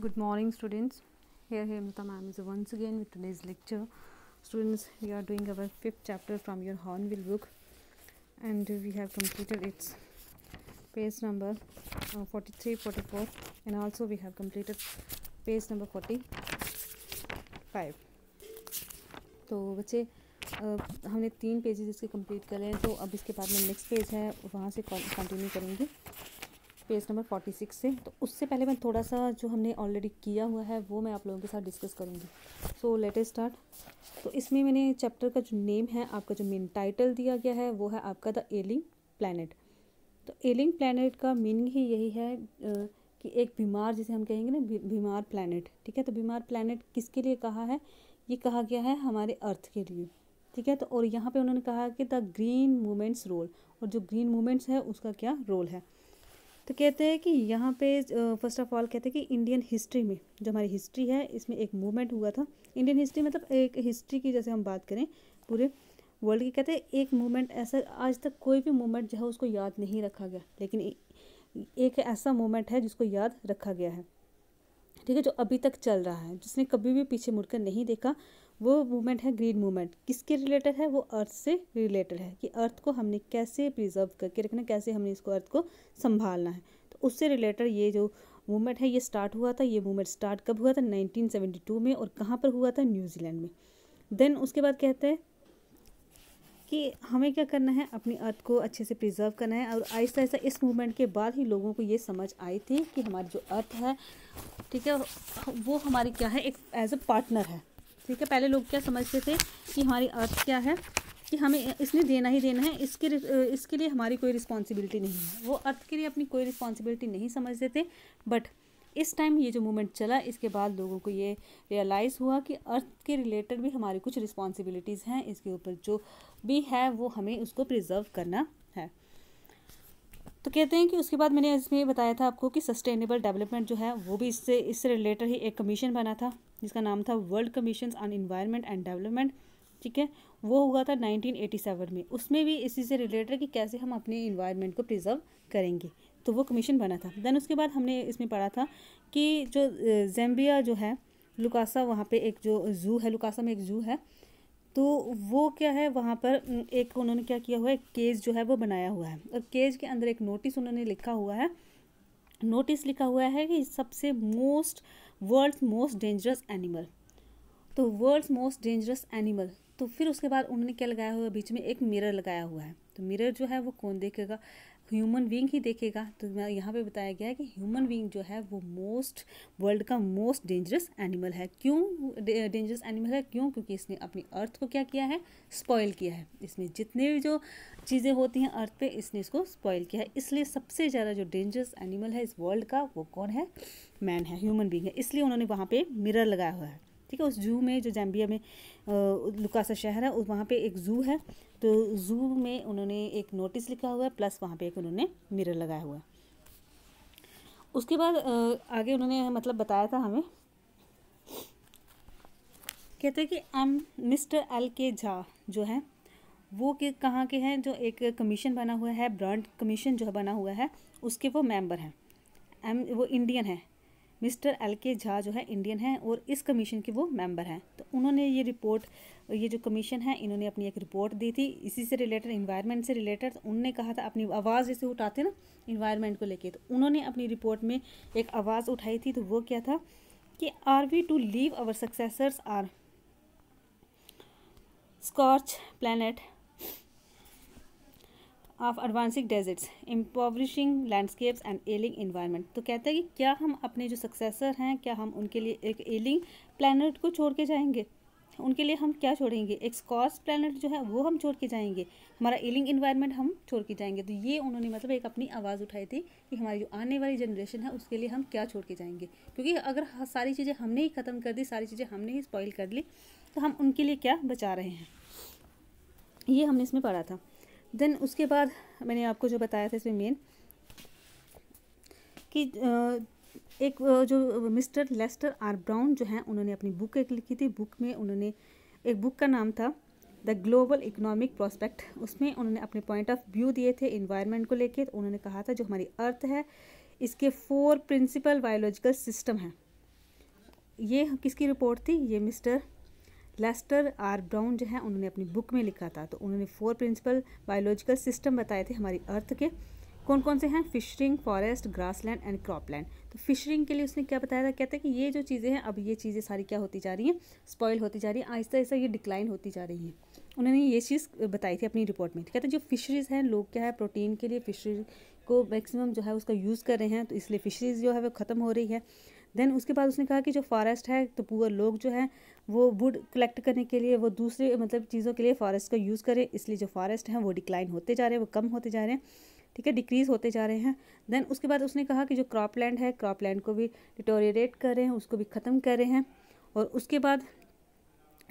Good morning students here here मता ma'am is once again with today's lecture students we are doing our fifth chapter from your Hornbill book and we have completed its page number forty three forty four and also we have completed page number forty five तो बच्चे uh, हमने तीन pages इसके complete कर हैं तो अब इसके बाद में नेक्स्ट पेज है वहाँ से कंटिन्यू करेंगे पेज नंबर फोर्टी सिक्स से तो उससे पहले मैं थोड़ा सा जो हमने ऑलरेडी किया हुआ है वो मैं आप लोगों के साथ डिस्कस करूँगी सो लेट स्टार्ट तो इसमें मैंने चैप्टर का जो नेम है आपका जो मेन टाइटल दिया गया है वो है आपका द एलिंग प्लानट तो एलिंग प्लानट का मीनिंग ही यही है कि एक बीमार जिसे हम कहेंगे ना बीमार प्लानट ठीक है तो बीमार प्लानट किसके लिए कहा है ये कहा गया है हमारे अर्थ के लिए ठीक है तो और यहाँ पे उन्होंने कहा कि द ग्रीन मूवमेंट्स रोल और जो ग्रीन मूवमेंट्स है उसका क्या रोल है तो कहते हैं कि यहाँ पे फर्स्ट ऑफ ऑल कहते हैं कि इंडियन हिस्ट्री में जो हमारी हिस्ट्री है इसमें एक मूवमेंट हुआ था इंडियन हिस्ट्री मतलब एक हिस्ट्री की जैसे हम बात करें पूरे वर्ल्ड की कहते हैं एक मूवमेंट ऐसा आज तक कोई भी मूवमेंट जो है उसको याद नहीं रखा गया लेकिन एक ऐसा मोमेंट है जिसको याद रखा गया है ठीक है जो अभी तक चल रहा है जिसने कभी भी पीछे मुड़कर नहीं देखा वो मूवमेंट है ग्रीन मूवमेंट किसके रिलेटेड है वो अर्थ से रिलेटेड है कि अर्थ को हमने कैसे प्रिजर्व करके रखना कैसे हमने इसको अर्थ को संभालना है तो उससे रिलेटेड ये जो मूवमेंट है ये स्टार्ट हुआ था ये मूवमेंट स्टार्ट कब हुआ था 1972 में और कहाँ पर हुआ था न्यूजीलैंड में देन उसके बाद कहते हैं कि हमें क्या करना है अपनी अर्थ को अच्छे से प्रिजर्व करना है और आहिस्ता आहिस्ता इस मूवमेंट के बाद ही लोगों को ये समझ आई थी कि हमारी जो अर्थ है ठीक है वो हमारी क्या है एक एज अ पार्टनर है ठीक है पहले लोग क्या समझते थे कि हमारी अर्थ क्या है कि हमें इसने देना ही देना है इसके इसके लिए हमारी कोई रिस्पॉन्सिबिलिटी नहीं है वो अर्थ के लिए अपनी कोई रिस्पॉन्सिबिलिटी नहीं समझते थे बट इस टाइम ये जो मूवमेंट चला इसके बाद लोगों को ये रियलाइज़ हुआ कि अर्थ के रिलेटेड भी हमारी कुछ रिस्पॉन्सिबिलिटीज़ हैं इसके ऊपर जो भी है वो हमें उसको प्रिजर्व करना तो कहते हैं कि उसके बाद मैंने इसमें बताया था आपको कि सस्टेनेबल डेवलपमेंट जो है वो भी इससे इससे रिलेटेड ही एक कमीशन बना था जिसका नाम था World Commission on Environment and Development ठीक है वो हुआ था 1987 में उसमें भी इसी से रिलेटेड कि कैसे हम अपने इन्वायरमेंट को प्रिजर्व करेंगे तो वो कमीशन बना था देन उसके बाद हमने इसमें पढ़ा था कि जो जैम्बिया जो है लुकासा वहाँ पे एक जो जू है लुकासा में एक जू है तो वो क्या है वहाँ पर एक उन्होंने क्या किया हुआ है केज जो है वो बनाया हुआ है और केज के अंदर एक नोटिस उन्होंने लिखा हुआ है नोटिस लिखा हुआ है कि सबसे most world's most dangerous animal तो वर्ल्ड्स मोस्ट डेंजरस एनिमल तो फिर उसके बाद उन्होंने क्या लगाया हुआ बीच में एक मिरर लगाया हुआ है तो मिरर जो है वो कौन देखेगा ह्यूमन बींग ही देखेगा तो यहाँ पे बताया गया है कि ह्यूमन बींग जो है वो मोस्ट वर्ल्ड का मोस्ट डेंजरस एनिमल है क्यों डेंजरस एनिमल है क्यों क्योंकि इसने अपनी अर्थ को क्या किया है स्पॉयल किया है इसमें जितने भी जो चीज़ें होती हैं अर्थ पे इसने इसको स्पॉयल किया है इसलिए सबसे ज़्यादा जो डेंजरस एनिमल है इस वर्ल्ड का वो कौन है मैन है ह्यूमन बींग है इसलिए उन्होंने वहाँ पर मिरर लगाया हुआ है ठीक है उस जू में जो जैम्बिया में लुकासा शहर है वहाँ पे एक जू है तो जू uh, में उन्होंने एक नोटिस लिखा हुआ है प्लस वहाँ पे एक उन्होंने मिरर लगाया हुआ है उसके बाद uh, आगे उन्होंने मतलब बताया था हमें कहते हैं कि एम मिस्टर एल के झा जो है वो के कहाँ के हैं जो एक कमीशन बना हुआ है ब्रांड कमीशन जो है बना हुआ है उसके वो मेंबर हैं एम वो इंडियन है मिस्टर एल के झा जो है इंडियन हैं और इस कमीशन के वो मेंबर हैं तो उन्होंने ये रिपोर्ट ये जो कमीशन है इन्होंने अपनी एक रिपोर्ट दी थी इसी से रिलेटेड इन्वायरमेंट से रिलेटेड तो उनने कहा था अपनी आवाज़ जैसे उठाते ना इन्वायरमेंट को लेके तो उन्होंने अपनी रिपोर्ट में एक आवाज़ उठाई थी तो वो क्या था कि are we to leave our successors are scorched planet of advancing deserts impoverishing landscapes and ailing environment तो कहता है कि क्या हम अपने जो सक्सेसर हैं क्या हम उनके लिए एक एलिंग प्लानट को छोड़ के जाएंगे उनके लिए हम क्या छोड़ेंगे एक स्कॉर्स प्लानट जो है वो हम छोड़ के जाएंगे हमारा एलिंग इन्वायरमेंट हम छोड़ के जाएंगे तो ये उन्होंने मतलब एक अपनी आवाज़ उठाई थी कि हमारी जो आने वाली जनरेशन है उसके लिए हम क्या छोड़ के जाएंगे क्योंकि अगर सारी चीज़ें हमने ही ख़त्म कर दी सारी चीज़ें हमने ही स्पॉइल कर ली तो हम उनके लिए क्या बचा रहे हैं ये हमने इसमें पढ़ा था देन उसके बाद मैंने आपको जो बताया था इसमें मेन कि एक जो मिस्टर लेस्टर आर ब्राउन जो हैं उन्होंने अपनी बुक एक लिखी थी बुक में उन्होंने एक बुक का नाम था द ग्लोबल इकोनॉमिक प्रोस्पेक्ट उसमें उन्होंने अपने पॉइंट ऑफ व्यू दिए थे इन्वायरमेंट को लेकर तो उन्होंने कहा था जो हमारी अर्थ है इसके फोर प्रिंसिपल बायोलॉजिकल सिस्टम हैं ये किसकी रिपोर्ट थी ये मिस्टर लेस्टर आर ब्राउन जो है उन्होंने अपनी बुक में लिखा था तो उन्होंने फोर प्रिंसिपल बायोलॉजिकल सिस्टम बताए थे हमारी अर्थ के कौन कौन से हैं fisheries forest grassland and cropland तो फिशरिंग के लिए उसने क्या बताया था कहते हैं कि ये जो चीज़ें हैं अब ये चीज़ें सारी क्या होती जा रही हैं स्पॉयल होती जा रही हैं आहिस्ता आहिस्ता ये डिक्लाइन होती जा रही हैं उन्होंने ये चीज़ बताई थी अपनी रिपोर्ट में कहते हैं जो फिशरीज़ हैं लोग क्या है प्रोटीन के लिए फिशरी को मैक्सिमम जो है उसका यूज़ कर रहे हैं तो इसलिए फिशरीज़ जो है वो ख़त्म हो रही है देन उसके बाद उसने कहा कि जो फॉरेस्ट है तो पुअर लोग जो है वो वुड कलेक्ट करने के लिए वो दूसरे मतलब चीज़ों के लिए फॉरेस्ट का यूज़ करें इसलिए जो फॉरेस्ट हैं वो डिक्लाइन होते जा रहे हैं वो कम होते जा रहे हैं ठीक है डिक्रीज़ होते जा रहे हैं देन उसके बाद उसने कहा कि जो क्रॉप लैंड है क्रॉप लैंड को भी डिटोरेट कर रहे हैं उसको भी ख़त्म कर रहे हैं और उसके बाद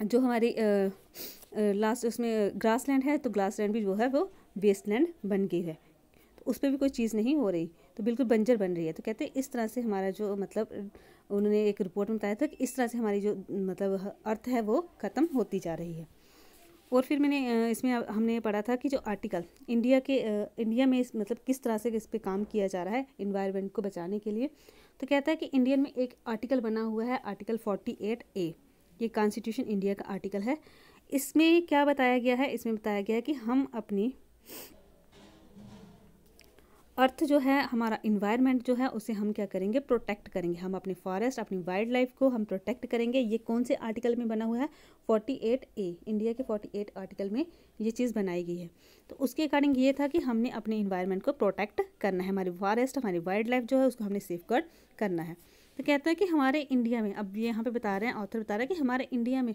जो हमारी लास्ट उसमें ग्रास लैंड है तो ग्रास लैंड भी जो है वो वेस्ट लैंड बन गई है तो उस पर भी कोई चीज़ नहीं हो रही तो बिल्कुल बंजर बन रही है तो कहते हैं इस तरह से हमारा जो मतलब उन्होंने एक रिपोर्ट में बताया था कि इस तरह से हमारी जो मतलब अर्थ है वो ख़त्म होती जा रही है और फिर मैंने इसमें हमने पढ़ा था कि जो आर्टिकल इंडिया के इंडिया में इस मतलब किस तरह से इस पर काम किया जा रहा है इन्वायरमेंट को बचाने के लिए तो कहता है कि इंडियन में एक आर्टिकल बना हुआ है आर्टिकल फोर्टी एट ए ये कॉन्स्टिट्यूशन इंडिया का आर्टिकल है इसमें क्या बताया गया है इसमें बताया गया है कि हम अपनी अर्थ जो है हमारा इन्वायरमेंट जो है उसे हम क्या करेंगे प्रोटेक्ट करेंगे हम अपने फॉरेस्ट अपनी वाइल्ड लाइफ को हम प्रोटेक्ट करेंगे ये कौन से आर्टिकल में बना हुआ है 48 ए इंडिया के 48 आर्टिकल में ये चीज़ बनाई गई है तो उसके अकॉर्डिंग ये था कि हमने अपने इन्वायरमेंट को प्रोटेक्ट करना है हमारी फॉरेस्ट हमारी वाइल्ड लाइफ जो है उसको हमने सेफ करना है तो कहता है कि हमारे इंडिया में अब ये यहाँ पे बता रहे हैं ऑथर बता रहे हैं कि हमारे इंडिया में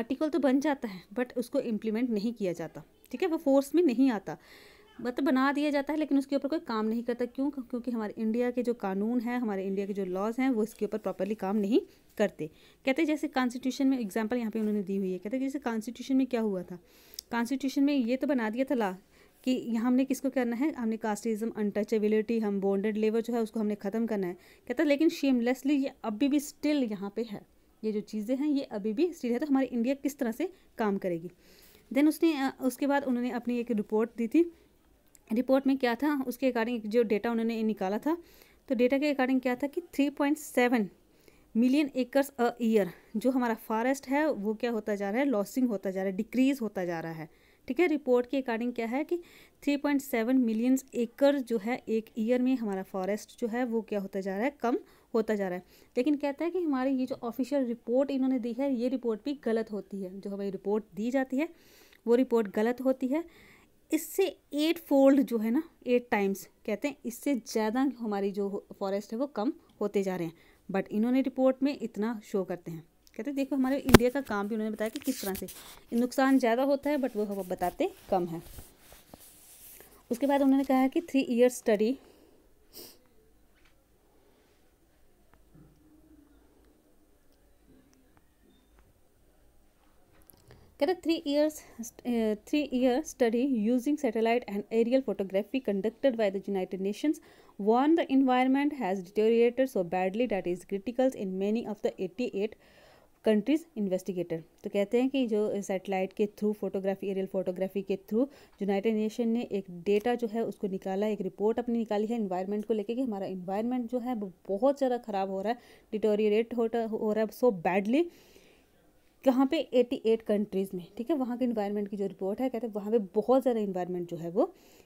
आर्टिकल तो बन जाता है बट उसको इम्प्लीमेंट नहीं किया जाता ठीक है वो फोर्स में नहीं आता मतलब बना दिया जाता है लेकिन उसके ऊपर कोई काम नहीं करता क्यों क्योंकि हमारे इंडिया के जो कानून है हमारे इंडिया के जो लॉज हैं वो इसके ऊपर प्रॉपरली काम नहीं करते कहते जैसे कॉन्स्टिट्यूशन में एग्जाम्पल यहाँ पे उन्होंने दी हुई है कहते जैसे कॉन्स्टिट्यूशन में क्या हुआ था कॉन्स्टिट्यूशन में ये तो बना दिया था ला कि यहाँ हमने किसको करना है हमने कास्टिज्म अनटचेबिलिटी हम बॉन्डेड लेबर जो है उसको हमने ख़त्म करना है कहता लेकिन शेमलेसली ये अभी भी स्टिल यहाँ पे है ये जो चीज़ें हैं ये अभी भी स्टिल है तो हमारी इंडिया किस तरह से काम करेगी देन उसने उसके बाद उन्होंने अपनी एक रिपोर्ट दी थी रिपोर्ट में क्या था उसके अकॉर्डिंग जो डेटा उन्होंने निकाला था तो डेटा के अकॉर्डिंग क्या था कि three point seven million acres a year जो हमारा फॉरेस्ट है वो क्या होता जा रहा है लॉसिंग होता जा रहा है डिक्रीज होता जा रहा है ठीक है रिपोर्ट के अकॉर्डिंग क्या है कि 3.7 मिलियन एकर जो है एक ईयर में हमारा फॉरेस्ट जो है वो क्या होता जा रहा है कम होता जा रहा है लेकिन कहता है कि हमारी ये जो ऑफिशियल रिपोर्ट इन्होंने दी है ये रिपोर्ट भी गलत होती है जो हमारी रिपोर्ट दी जाती है वो रिपोर्ट गलत होती है इससे एट फोल्ड जो है ना एट टाइम्स कहते हैं इससे ज़्यादा हमारी जो फॉरेस्ट है वो कम होते जा रहे हैं बट इन्होंने रिपोर्ट में इतना शो करते हैं कहते हैं देखो हमारे इंडिया का काम भी उन्होंने बताया कि किस तरह से नुकसान ज़्यादा होता है बट वो बताते कम है उसके बाद उन्होंने कहा कि थ्री ईयर स्टडी कह रहे three years three year study using satellite and aerial photography conducted by the United Nations the environment has deteriorated so badly that is critical in many of the eighty eight countries investigator तो कहते हैं कि जो satellite के through photography aerial photography के through United Nation ने एक data जो है उसको निकाला एक रिपोर्ट अपनी निकाली है इन्वायरमेंट को लेकर कि हमारा इन्वायरमेंट जो है वो बहुत ज़्यादा ख़राब हो रहा है डिटोरिएट हो रहा है सो बैडली कहाँ पे 88 कंट्रीज़ में ठीक है वहाँ के इन्वायरमेंट की जो रिपोर्ट है कहते हैं वहाँ पे बहुत ज़्यादा इन्वायरमेंट जो है वो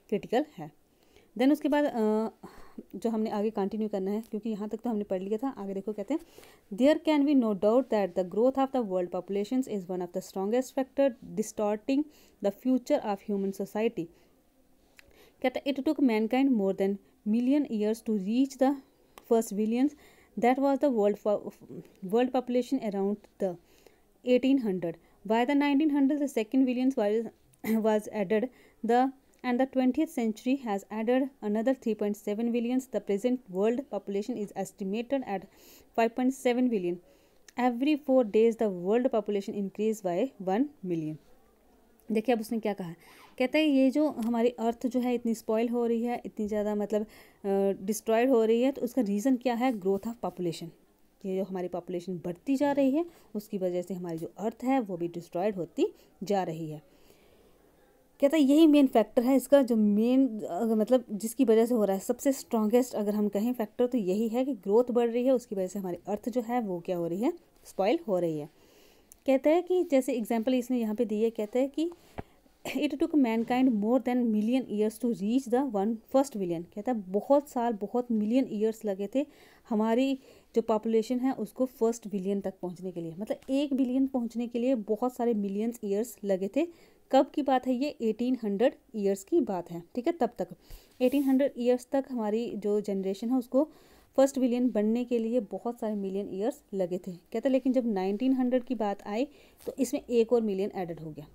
क्रिटिकल है देन उसके बाद जो हमने आगे कंटिन्यू करना है क्योंकि यहाँ तक तो हमने पढ़ लिया था आगे देखो कहते हैं there can be no doubt that the growth of the world population is one of the strongest factor distorting the future of human society कहते हैं it took mankind more than million years to reach the first billions that was the world world population around the eighteen hundred. By the nineteen hundred, the second Williams was, was added. The and the twentieth century has added another three point seven billion. The present world population is estimated at five point seven billion. Every four days the world population increases by one million. देखिए अब उसने क्या कहा कहता है ये जो हमारी अर्थ जो है इतनी स्पॉइल हो रही है इतनी ज़्यादा मतलब डिस्ट्रॉयड uh, हो रही है तो उसका रीज़न क्या है ग्रोथ ऑफ पॉपुलेशन कि जो हमारी पॉपुलेशन बढ़ती जा रही है उसकी वजह से हमारी जो अर्थ है वो भी डिस्ट्रॉयड होती जा रही है कहता है तो यही मेन फैक्टर है इसका जो मेन मतलब जिसकी वजह से हो रहा है सबसे स्ट्रॉन्गेस्ट अगर हम कहें फैक्टर तो यही है कि ग्रोथ बढ़ रही है उसकी वजह से हमारी अर्थ जो है वो क्या हो रही है स्पॉयल हो रही है कहता है कि जैसे एग्जाम्पल इसने यहाँ पे दी है कहते हैं कि it took mankind more than million years to reach the one first million कहता है बहुत साल बहुत मिलियन ईयर्स लगे थे हमारी जो पॉपुलेशन है उसको फर्स्ट बिलियन तक पहुंचने के लिए मतलब एक बिलियन पहुंचने के लिए बहुत सारे मिलियंस ईयर्स लगे थे कब की बात है ये 1800 ईयर्स की बात है ठीक है तब तक 1800 ईयर्स तक हमारी जो जनरेशन है उसको फर्स्ट विलियन बनने के लिए बहुत सारे मिलियन ईयर्स लगे थे कहते लेकिन जब 1900 की बात आई तो इसमें एक और मिलियन एडेड हो गया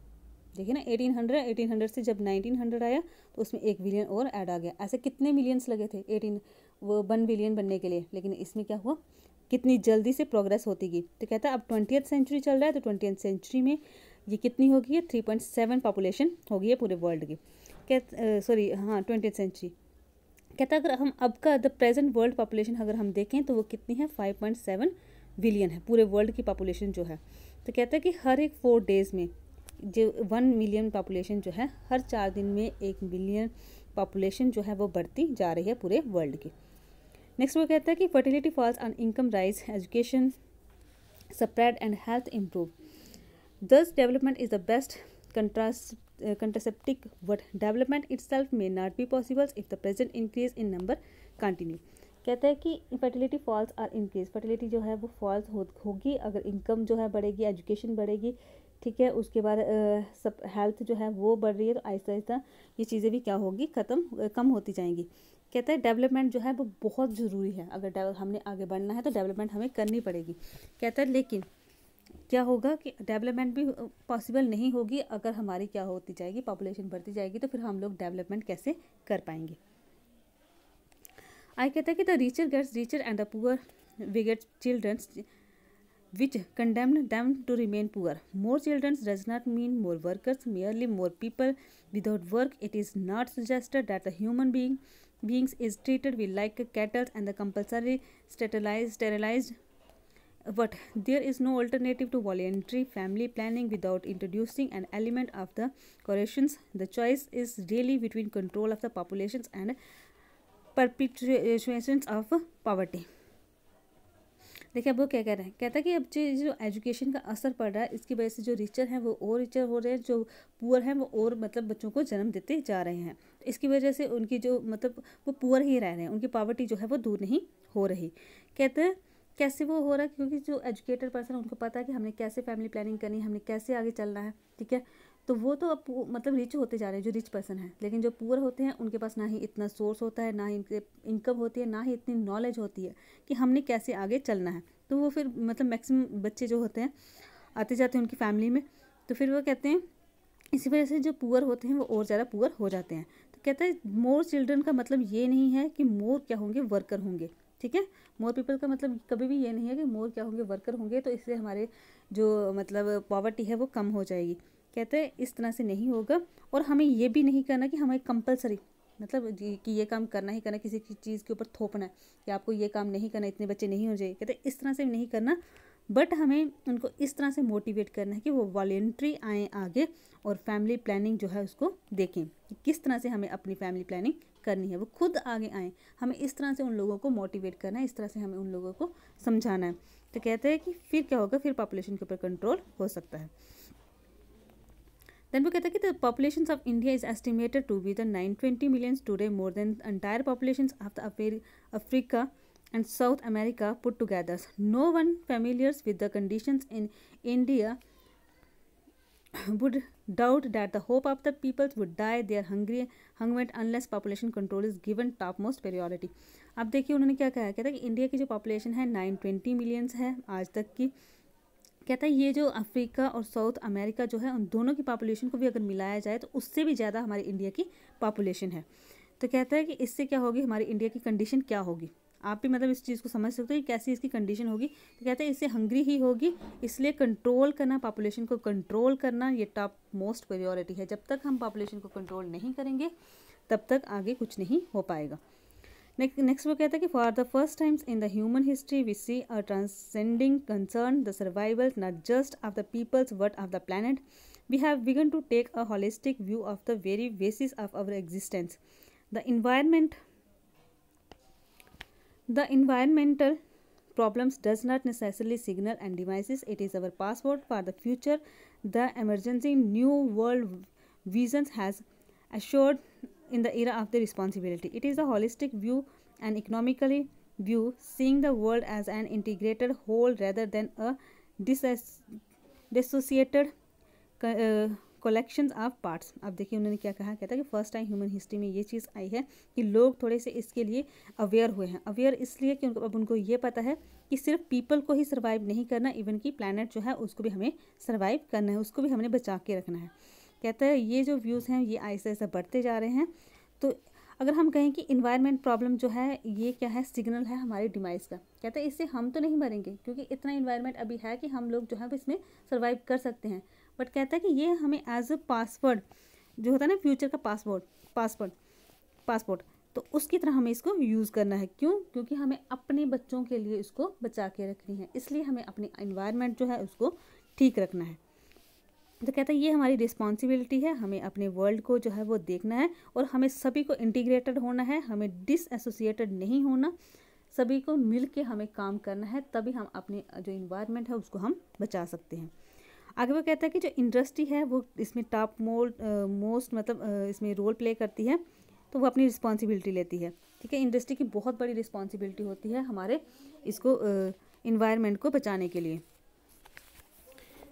देखिए ना 1800 हंड्रेड से जब 1900 आया तो उसमें एक बिलियन और ऐड आ गया ऐसे कितने मिलियंस लगे थे 18 वो वन बिलियन बनने के लिए लेकिन इसमें क्या हुआ कितनी जल्दी से प्रोग्रेस होती गई तो कहता है अब ट्वेंटियथ सेंचुरी चल रहा है तो ट्वेंटी सेंचुरी में ये कितनी होगी है थ्री पॉइंट सेवन पॉपुलेशन होगी है पूरे वर्ल्ड की कह सॉरी हाँ ट्वेंटियथ सेंचुरी कहता है अगर हम अब का द प्रेजेंट वर्ल्ड पॉपुलेशन अगर हम देखें तो वो कितनी है फाइव पॉइंट सेवन बिलियन है पूरे वर्ल्ड की पॉपुलेशन जो है तो कहता है कि हर एक फोर डेज़ में जो वन मिलियन पॉपुलेशन जो है हर चार दिन में एक मिलियन पॉपुलेशन जो है वो बढ़ती जा रही है पूरे वर्ल्ड की नेक्स्ट वो कहता है कि fertility falls on income rise education and health improve thus development is the best contra contraceptive but development itself may not be possible if the present increase in number continue कहता है कि fertility falls or increase fertility जो है वो false हो, होगी अगर income जो है बढ़ेगी एजुकेशन बढ़ेगी ठीक है उसके बाद सब हेल्थ जो है वो बढ़ रही है तो आहिस्ता आहिस्ता ये चीज़ें भी क्या होगी ख़त्म कम होती जाएंगी कहते हैं डेवलपमेंट जो है वो बहुत ज़रूरी है अगर हमने आगे बढ़ना है तो डेवलपमेंट हमें करनी पड़ेगी कहता है लेकिन क्या होगा कि डेवलपमेंट भी पॉसिबल नहीं होगी अगर हमारी क्या होती जाएगी पॉपुलेशन बढ़ती जाएगी तो फिर हम लोग डेवलपमेंट कैसे कर पाएंगे आई कहता है कि the richer gets richer and the poor we childrens which condemn them to remain poor more childrens does not mean more workers merely more people without work it is not suggested that the human being beings is treated we like cattle and the compulsory sterilized sterilized but there is no alternative to voluntary family planning without introducing an element of the corrections the choice is really between control of the populations and perpetuations of poverty देखिए अब वो क्या कह रहे हैं कहता है कि अब जो एजुकेशन का असर पड़ रहा है इसकी वजह से जो रिचर हैं वो और रिचर हो रहे हैं जो पुअर हैं वो और मतलब बच्चों को जन्म देते जा रहे हैं इसकी वजह से उनकी जो मतलब वो पुअर ही रह रहे हैं उनकी पावर्टी जो है वो दूर नहीं हो रही कहते हैं कैसे वो हो रहा है क्योंकि जो एजुकेटेड पर्सन उनको पता है कि हमने कैसे फैमिली प्लानिंग करनी है हमने कैसे आगे चलना है ठीक है तो वो तो अब मतलब रिच होते जा रहे हैं जो रिच पर्सन है लेकिन जो पुअर होते हैं उनके पास ना ही इतना सोर्स होता है ना ही इनके इनकम होती है ना ही इतनी नॉलेज होती है कि हमने कैसे आगे चलना है तो वो फिर मतलब मैक्सिमम बच्चे जो होते हैं आते जाते हैं उनकी फैमिली में तो फिर वो कहते हैं इसी वजह से जो पुअर होते हैं वो और ज़्यादा पुअर हो जाते हैं तो कहते हैं मोर चिल्ड्रन का मतलब ये नहीं है कि मोर क्या होंगे वर्कर होंगे ठीक है मोर पीपल का मतलब कभी भी ये नहीं है कि मोर क्या होंगे वर्कर होंगे तो इससे हमारे जो मतलब पॉवर्टी है वो कम हो जाएगी कहते हैं इस तरह से नहीं होगा और हमें ये भी नहीं करना कि हमें कंपलसरी मतलब कि ये काम करना ही करना किसी चीज़ के ऊपर थोपना है कि आपको ये काम नहीं करना इतने बच्चे नहीं हो जाए कहते इस तरह से नहीं करना बट हमें उनको इस तरह से मोटिवेट करना है कि वो वॉलेंट्री आए आगे और फैमिली प्लानिंग जो है उसको देखें कि किस तरह से हमें अपनी फैमिली प्लानिंग करनी है वो खुद आगे आएँ हमें इस तरह से उन लोगों को मोटिवेट करना है इस तरह से हमें उन लोगों को समझाना है तो कहते हैं कि फिर क्या होगा फिर पॉपुलेशन के ऊपर कंट्रोल हो सकता है देन वो कहता है कि the population of India is estimated to be the nine twenty millions today more than entire population of the Africa and South America put togethers no one familiars with the condition in India would doubt that the hope of the peoples would die there hungry हंगमेंट unless population control is given top most priority अब देखिए उन्होंने क्या कहा कहता है कि India की जो पॉपुलेशन है नाइन ट्वेंटी मिलियंस है आज तक की कहता है ये जो अफ्रीका और साउथ अमेरिका जो है उन दोनों की पॉपुलेशन को भी अगर मिलाया जाए तो उससे भी ज़्यादा हमारे इंडिया की पॉपुलेशन है तो कहता है कि इससे क्या होगी हमारे इंडिया की कंडीशन क्या होगी आप भी मतलब इस चीज़ को समझ सकते हो कि कैसी इसकी कंडीशन होगी तो कहते हैं इससे हंग्री ही होगी इसलिए कंट्रोल करना पॉपुलेशन को कंट्रोल करना ये टॉप मोस्ट प्रियोरिटी है जब तक हम पॉपुलेशन को कंट्रोल नहीं करेंगे तब तक आगे कुछ नहीं हो पाएगा next we कहता है for the first times in the human history we see a transcending concern the survival not just of the peoples but of the planet. We have begun to take a holistic view of the very basis of our existence. The environment the environmental problems does not necessarily signal and devices. It is our passport for the future. The emergency new world visions has assured in the era of the responsibility. It is a holistic view and economically view, seeing the world as an integrated whole rather than a dissociated collection of parts अब देखिए उन्होंने क्या कहा कहता है कि first time human history में ये चीज़ आई है कि लोग थोड़े से इसके लिए अवेयर हुए हैं अवेयर इसलिए कि उनको अब उनको ये पता है कि सिर्फ पीपल को ही सर्वाइव नहीं करना इवन कि प्लानट जो है उसको भी हमें सर्वाइव करना है उसको भी हमने बचा के रखना है कहता है ये जो व्यूज़ हैं ये ऐसे ऐसे बढ़ते जा रहे हैं तो अगर हम कहें कि इन्वायरमेंट प्रॉब्लम जो है ये क्या है सिग्नल है हमारी डिमाइस का कहते हैं इससे हम तो नहीं मरेंगे क्योंकि इतना इन्वायरमेंट अभी है कि हम लोग जो है इसमें सर्वाइव कर सकते हैं बट कहता है कि ये हमें एज अ पासवर्ड जो होता है ना फ्यूचर का पासवर्ड पासवर्ड पासपोर्ट तो उसकी तरह हमें इसको यूज़ करना है क्यों क्योंकि हमें अपने बच्चों के लिए इसको बचा के रखनी है इसलिए हमें अपनी इन्वायरमेंट जो है उसको ठीक रखना है तो कहता है ये हमारी रिस्पॉन्सिबिलिटी है हमें अपने वर्ल्ड को जो है वो देखना है और हमें सभी को इंटीग्रेटेड होना है हमें डिसएसोसिएटेड नहीं होना सभी को मिल के हमें काम करना है तभी हम अपने जो इन्वायरमेंट है उसको हम बचा सकते हैं आगे वो कहता है कि जो इंडस्ट्री है वो इसमें टॉप मोल मोस्ट मतलब इसमें रोल प्ले करती है तो वो अपनी रिस्पॉन्सिबिलिटी लेती है ठीक है इंडस्ट्री की बहुत बड़ी रिस्पॉन्सिबिलिटी होती है हमारे इसको इन्वायरमेंट को बचाने के लिए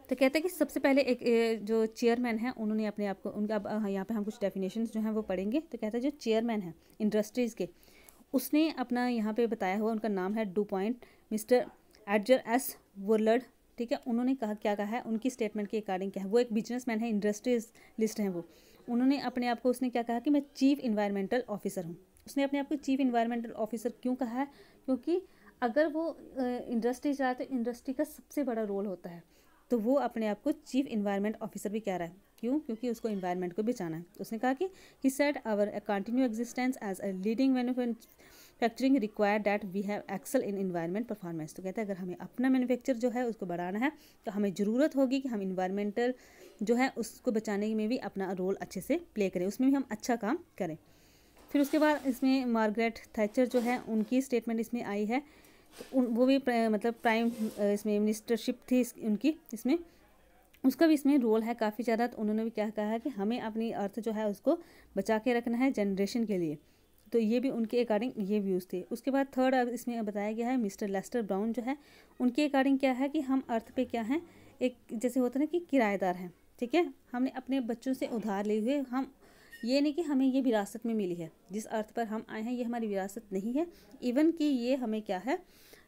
तो कहते हैं कि सबसे पहले एक जो चेयरमैन है उन्होंने अपने आप को उनका अब हाँ, यहाँ पे हम कुछ डेफिनेशन जो हैं वो पढ़ेंगे तो कहते हैं जो चेयरमैन है इंडस्ट्रीज़ के उसने अपना यहाँ पे बताया हुआ उनका नाम है DuPont mister Edgar S Woolard ठीक है उन्होंने कहा क्या कहा है उनकी स्टेटमेंट के अकॉर्डिंग क्या है वो एक बिजनेस है इंडस्ट्रीज लिस्ट हैं वो उन्होंने अपने आप को उसने क्या कहा कि मैं चीफ इन्वायरमेंटल ऑफिसर हूँ उसने अपने आप को चीफ इन्वायरमेंटल ऑफिसर क्यों कहा है क्योंकि अगर वो इंडस्ट्री जाए तो इंडस्ट्री का सबसे बड़ा रोल होता है तो वो अपने आप को चीफ इन्वायरमेंट ऑफिसर भी कह रहा है क्यों क्योंकि उसको इन्वायरमेंट को बचाना है तो उसने कहा कि he said our continue existence as a leading manufacturing require that we have excel in environment performance तो कहते हैं अगर हमें अपना मैन्युफैक्चर जो है उसको बढ़ाना है तो हमें ज़रूरत होगी कि हम इन्वायरमेंटल जो है उसको बचाने में भी अपना रोल अच्छे से प्ले करें उसमें भी हम अच्छा काम करें फिर उसके बाद इसमें मार्गरेट थैचर जो है उनकी स्टेटमेंट इसमें आई है वो भी प्रा, मतलब प्राइम इसमें मिनिस्टरशिप थी इस, उनकी इसमें उसका भी इसमें रोल है काफ़ी ज़्यादा तो उन्होंने भी क्या कहा है कि हमें अपनी अर्थ जो है उसको बचा के रखना है जनरेशन के लिए तो ये भी उनके अकॉर्डिंग ये व्यूज़ थे उसके बाद थर्ड अब इसमें बताया गया है मिस्टर लेस्टर ब्राउन जो है उनके अकॉर्डिंग क्या है कि हम अर्थ पे क्या हैं एक जैसे होता है ना कि किराएदार हैं ठीक है हमने अपने बच्चों से उधार लिए हुए हम ये नहीं कि हमें ये विरासत में मिली है जिस अर्थ पर हम आए हैं ये हमारी विरासत नहीं है इवन कि ये हमें क्या है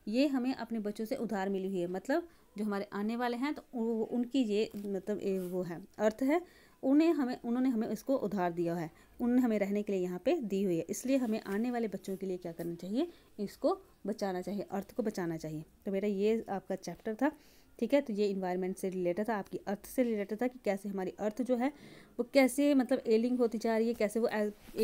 ये हमें अपने बच्चों से उधार मिली हुई है मतलब जो हमारे आने वाले हैं तो उनकी ये मतलब ये वो है अर्थ है उन्हें हमें उन्होंने हमें इसको उधार दिया है उन्होंने हमें रहने के लिए यहाँ पे दी हुई है इसलिए हमें आने वाले बच्चों के लिए क्या करना चाहिए इसको बचाना चाहिए अर्थ को बचाना चाहिए तो मेरा ये आपका चैप्टर था ठीक है तो ये इन्वायरमेंट से रिलेटेड था आपकी अर्थ से रिलेटेड था कि कैसे हमारी अर्थ जो है वो कैसे मतलब एलिंग होती जा रही है कैसे वो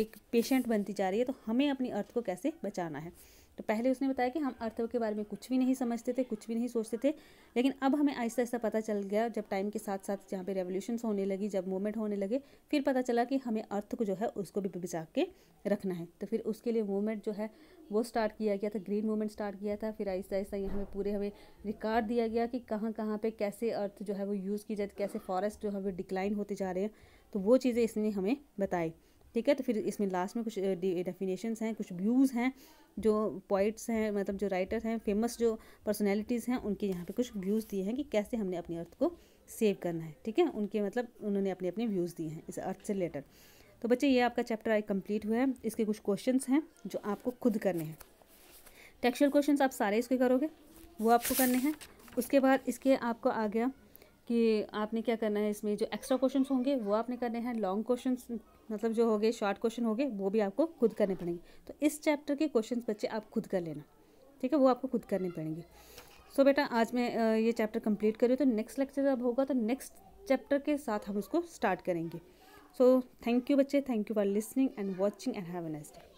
एक पेशेंट बनती जा रही है तो हमें अपनी अर्थ को कैसे बचाना है तो पहले उसने बताया कि हम अर्थ के बारे में कुछ भी नहीं समझते थे कुछ भी नहीं सोचते थे लेकिन अब हमें आहिस्ता आहिस्ता पता चल गया जब टाइम के साथ साथ जहाँ पे रेवोल्यूशन होने लगी जब मूवमेंट होने लगे फिर पता चला कि हमें अर्थ को जो है उसको भी बचा के रखना है तो फिर उसके लिए मूवमेंट जो है वो स्टार्ट किया गया था ग्रीन मूवमेंट स्टार्ट किया था फिर आहिस्ता आहिस्ता यहाँ पर पूरे हमें रिकॉर्ड दिया गया कि कहाँ कहाँ पर कैसे अर्थ जो है वो यूज़ की जाए कैसे फॉरेस्ट जो है वो डिक्लाइन होते जा रहे हैं तो वो चीज़ें इसने हमें बताई ठीक है तो फिर इसमें लास्ट में कुछ डेफिनेशन हैं कुछ व्यूज़ हैं जो पॉइट्स हैं मतलब जो राइटर्स हैं फेमस जो पर्सनैलिटीज़ हैं उनके यहाँ पर कुछ व्यूज़ दिए हैं कि कैसे हमने अपनी अर्थ को सेव करना है ठीक है उनके मतलब उन्होंने अपने अपने व्यूज़ दिए हैं इस अर्थ से रिलेटेड तो बच्चे ये आपका चैप्टर आई कंप्लीट हुआ है इसके कुछ क्वेश्चन हैं जो आपको खुद करने हैं टेक्सचुअल क्वेश्चन आप सारे इसके करोगे वो आपको करने हैं उसके बाद इसके आपको आ गया कि आपने क्या करना है इसमें जो एक्स्ट्रा क्वेश्चन होंगे वो आपने करने हैं लॉन्ग क्वेश्चन मतलब जो होंगे शॉर्ट क्वेश्चन होंगे वो भी आपको खुद करने पड़ेंगे तो इस चैप्टर के क्वेश्चन बच्चे आप खुद कर लेना ठीक है वो आपको खुद करने पड़ेंगे सो बेटा आज मैं ये चैप्टर कंप्लीट करी तो नेक्स्ट लेक्चर जब होगा तो नेक्स्ट चैप्टर के साथ हम उसको स्टार्ट करेंगे सो थैंक यू बच्चे thank you for listening and watching and have a nice day